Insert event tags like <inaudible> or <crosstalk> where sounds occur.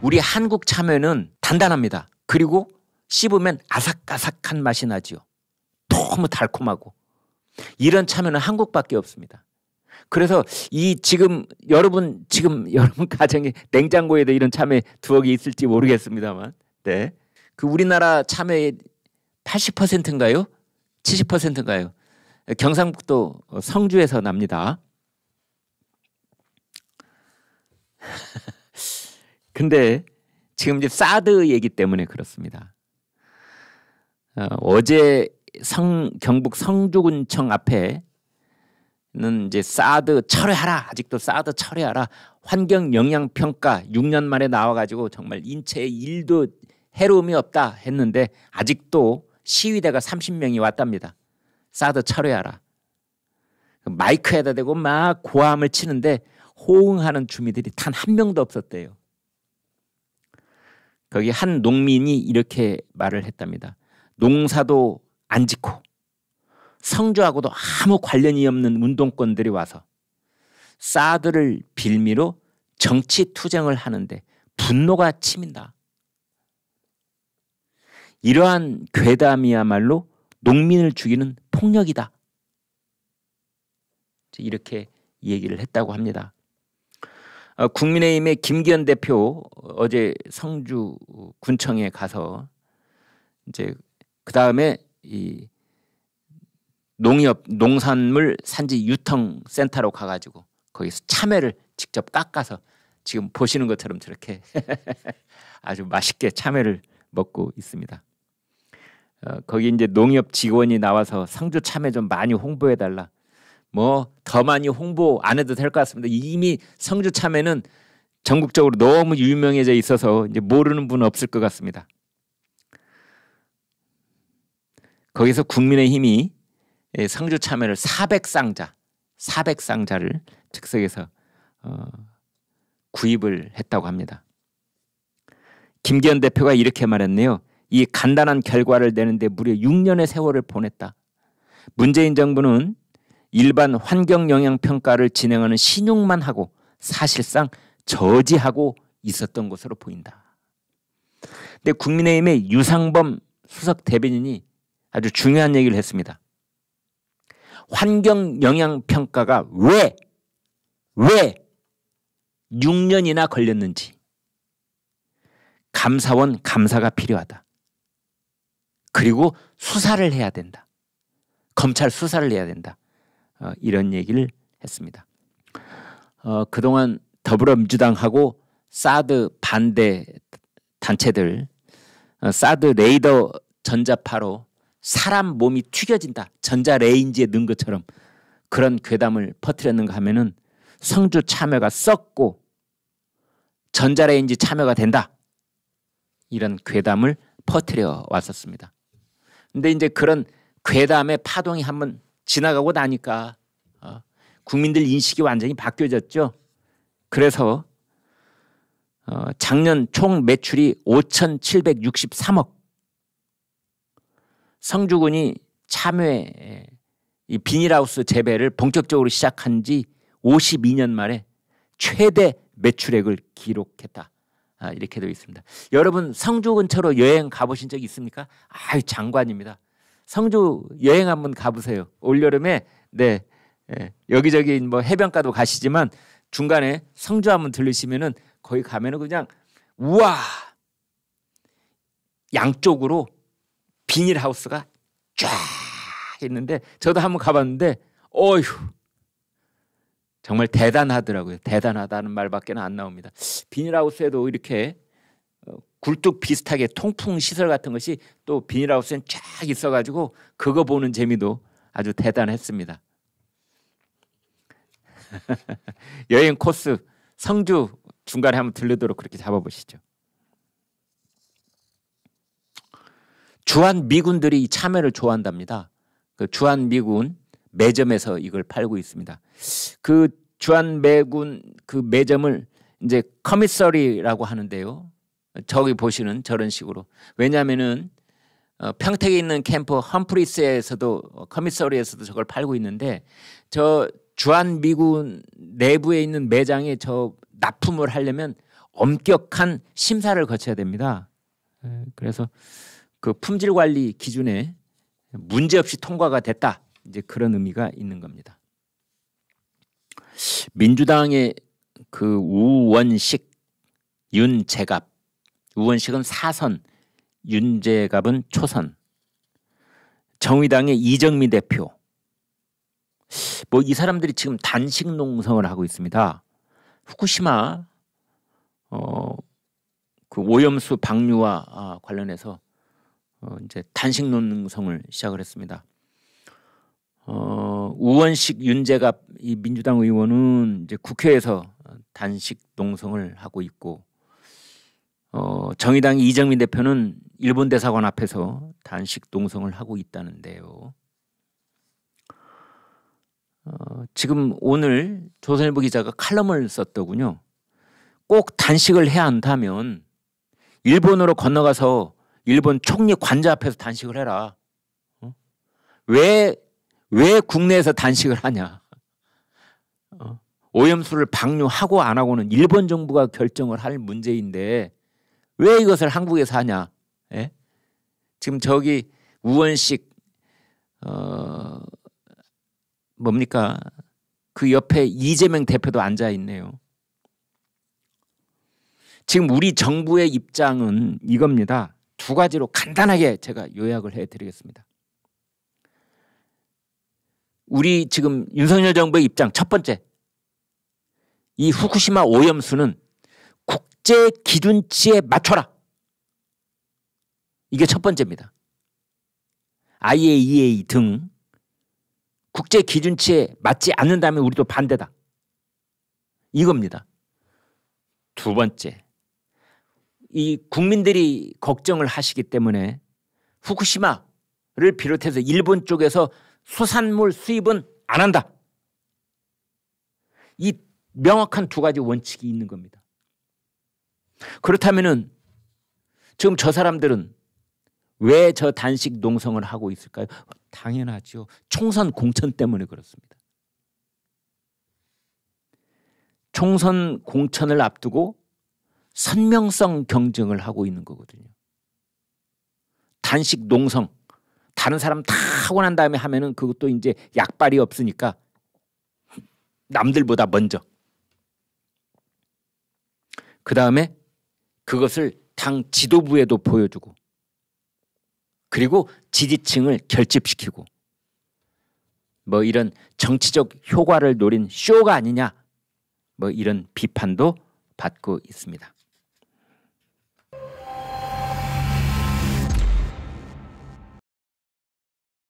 우리 한국 참외는 단단합니다. 그리고 씹으면 아삭아삭한 맛이 나지요. 너무 달콤하고 이런 참외는 한국밖에 없습니다. 그래서 이 지금 여러분 지금 <laughs> 여러분 가정에 냉장고에도 이런 참외 두억이 있을지 모르겠습니다만, 네, 그 우리나라 참외 80%인가요? 70%인가요? 경상북도 성주에서 납니다. 근데 지금 이제 사드 얘기 때문에 그렇습니다. 어, 제 성, 경북 성주군청 앞에는 이제 사드 철회하라 아직도 사드 철회하라 환경 영향 평가 6년 만에 나와가지고 정말 인체에 일도 해로움이 없다 했는데 아직도 시위대가 30명이 왔답니다. 사드 철회하라. 마이크에다 대고 막 고함을 치는데 호응하는 주민들이 단 한 명도 없었대요. 거기 한 농민이 이렇게 말을 했답니다. 농사도 안 짓고 성주하고도 아무 관련이 없는 운동권들이 와서 사드를 빌미로 정치 투쟁을 하는데 분노가 치민다. 이러한 괴담이야말로 농민을 죽이는 폭력이다. 이렇게 얘기를 했다고 합니다. 어, 국민의힘의 김기현 대표 어제 성주 군청에 가서 이제 그 다음에 이 농협 농산물 산지 유통 센터로 가가지고 거기서 참외를 직접 깎아서 지금 보시는 것처럼 저렇게 <laughs> 아주 맛있게 참외를 먹고 있습니다. 어, 거기 이제 농협 직원이 나와서 상주 참외 좀 많이 홍보해 달라 뭐더 많이 홍보 안 해도 될 것 같습니다. 이미 성주 참외는 전국적으로 너무 유명해져 있어서 이제 모르는 분 없을 것 같습니다. 거기서 국민의힘이 예, 성주 참여를 400상자, 400상자를 즉석에서 어, 구입을 했다고 합니다. 김기현 대표가 이렇게 말했네요. 이 간단한 결과를 내는데 무려 6년의 세월을 보냈다. 문재인 정부는 일반 환경 영향 평가를 진행하는 신용만 하고 사실상 저지하고 있었던 것으로 보인다. 근데 국민의힘의 유상범 수석 대변인이 아주 중요한 얘기를 했습니다. 환경 영향 평가가 왜, 왜 6년이나 걸렸는지 감사원 감사가 필요하다. 그리고 수사를 해야 된다. 검찰 수사를 해야 된다. 어, 이런 얘기를 했습니다. 어, 그동안 더불어민주당하고 사드 반대 단체들 어, 사드 레이더 전자파로 사람 몸이 튀겨진다 전자 레인지에 넣은 것처럼 그런 괴담을 퍼뜨렸는가 하면은 성주 참여가 썩고 전자레인지 참여가 된다 이런 괴담을 퍼뜨려 왔었습니다. 근데 이제 그런 괴담의 파동이 한번 지나가고 나니까 어, 국민들 인식이 완전히 바뀌어졌죠. 그래서 어, 작년 총 매출이 5,763억. 성주군이 참외 이 비닐하우스 재배를 본격적으로 시작한 지 52년 만에 최대 매출액을 기록했다. 아, 이렇게 되어 있습니다. 여러분 성주 근처로 여행 가보신 적 있습니까? 아유 장관입니다. 성주 여행 한번 가보세요. 올 여름에 네 예, 여기저기 뭐 해변가도 가시지만 중간에 성주 한번 들르시면은 거기 가면은 그냥 우와 양쪽으로 비닐하우스가 쫙 있는데 저도 한번 가봤는데 어휴 정말 대단하더라고요. 대단하다는 말밖에 안 나옵니다. 비닐하우스에도 이렇게 굴뚝 비슷하게 통풍 시설 같은 것이 또 비닐하우스엔 쫙 있어가지고 그거 보는 재미도 아주 대단했습니다. <laughs> 여행 코스 성주 중간에 한번 들르도록 그렇게 잡아보시죠. 주한 미군들이 이 참외를 좋아한답니다. 그 주한 미군 매점에서 이걸 팔고 있습니다. 그 주한 매군 그 매점을 이제 커미서리라고 하는데요. 저기 보시는 저런 식으로 왜냐하면은 어, 평택에 있는 캠프 험프리스에서도 어, 커미서리에서도 저걸 팔고 있는데 저 주한 미군 내부에 있는 매장에 저 납품을 하려면 엄격한 심사를 거쳐야 됩니다. 예, 그래서 그 품질 관리 기준에 문제없이 통과가 됐다. 이제 그런 의미가 있는 겁니다. 민주당의 그 우원식, 윤재갑 우원식은 4선, 윤재갑은 초선. 정의당의 이정미 대표. 뭐 이 사람들이 지금 단식 농성을 하고 있습니다. 후쿠시마 어, 그 오염수 방류와 아, 관련해서 어, 이제 단식 농성을 시작을 했습니다. 어, 우원식 윤재갑 이 민주당 의원은 이제 국회에서 단식 농성을 하고 있고 어, 정의당 이정민 대표는 일본 대사관 앞에서 단식 동성을 하고 있다는데요. 어, 지금 오늘 조선일보 기자가 칼럼을 썼더군요. 꼭 단식을 해야 한다면 일본으로 건너가서 일본 총리 관저 앞에서 단식을 해라. 어? 왜, 왜 국내에서 단식을 하냐. 어? 오염수를 방류하고 안 하고는 일본 정부가 결정을 할 문제인데 왜 이것을 한국에서 하냐? 예? 지금 저기 우원식 어 뭡니까? 그 옆에 이재명 대표도 앉아 있네요. 지금 우리 정부의 입장은 이겁니다. 두 가지로 간단하게 제가 요약을 해드리겠습니다. 우리 지금 윤석열 정부의 입장 첫 번째 이 후쿠시마 오염수는 국제 기준치에 맞춰라. 이게 첫 번째입니다. IAEA 등 국제 기준치에 맞지 않는다면 우리도 반대다. 이겁니다. 두 번째, 이 국민들이 걱정을 하시기 때문에 후쿠시마를 비롯해서 일본 쪽에서 수산물 수입은 안 한다. 이 명확한 두 가지 원칙이 있는 겁니다. 그렇다면은 지금 저 사람들은 왜 저 단식 농성을 하고 있을까요? 당연하죠. 총선 공천 때문에 그렇습니다. 총선 공천을 앞두고 선명성 경쟁을 하고 있는 거거든요. 단식 농성 다른 사람 다 하고 난 다음에 하면은 그것도 이제 약발이 없으니까 남들보다 먼저 그 다음에 그것을 당 지도부에도 보여주고 그리고 지지층을 결집시키고 뭐 이런 정치적 효과를 노린 쇼가 아니냐 뭐 이런 비판도 받고 있습니다.